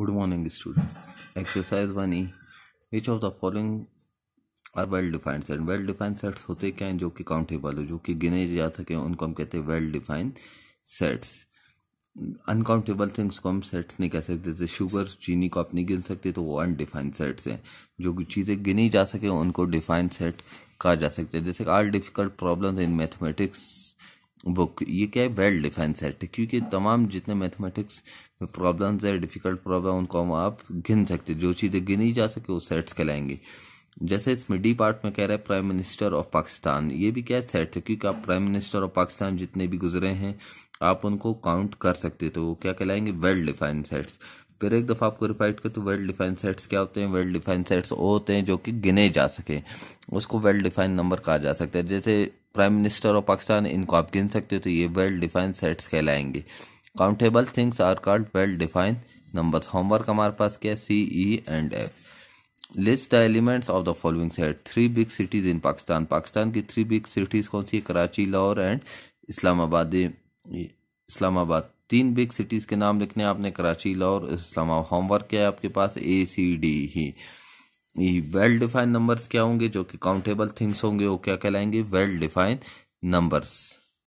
morning students exercise one E which of the following are well defined set well defined sets होते क्या हैं जो कि countable हो जो कि गिने जा सके उनको हम कहते हैं well defined sets uncountable things को हम सेट्स नहीं कह सकते जैसे शुगर चीनी को आप नहीं गिन सकते तो वो अनडिफाइंड सेट्स हैं जो कि चीज़ें गिनी जा सके उनको डिफाइंड सेट कहा जा सकता है जैसे all difficult problem in mathematics book ये क्या है वेल डिफाइन सेट क्योंकि तमाम जितने मैथमेटिक्स में प्रॉब्लम्स है डिफ़िकल्ट प्रॉब्लम उनको हम आप गिन सकते जो चीज़ें गिनी जा सके वो सेट्स कहलाएंगे जैसे इसमें डी पार्ट में कह रहा है प्राइम मिनिस्टर ऑफ पाकिस्तान ये भी क्या सेट है क्योंकि आप प्राइम मिनिस्टर ऑफ पाकिस्तान जितने भी गुजरे हैं आप उनको काउंट कर सकते तो वो क्या कहलाएंगे वेल डिफाइंड सेट्स फिर एक दफ़ा आपको रिपाइट कर तो वेल डिफाइंड सेट्स क्या होते हैं वेल डिफाइंड सेट्स वो होते हैं जो कि गिने जा सकें उसको वेल डिफाइंड नंबर कहा जा सकता है जैसे प्राइम मिनिस्टर ऑफ पाकिस्तान इनको आप गिन सकते हो तो ये वेल डिफाइंड सेट्स कहलाएंगे countable things are called well defined numbers homework हमारे पास क्या है C E and F list the elements of the following set three big cities in Pakistan Pakistan की थ्री बिग सिटीज़ कौन सी है कराची लाहौर एंड इस्लामाबाद इस्लामाबाद तीन बिग सिटीज़ के नाम लिखने आपने कराची लाहौर इस्लामाबाद होमवर्क क्या है आपके पास ए सी डी ही ये वेल डिफाइंड नंबर्स क्या होंगे जो कि काउंटेबल थिंग्स होंगे वो क्या कहलाएंगे वेल डिफाइंड नंबर्स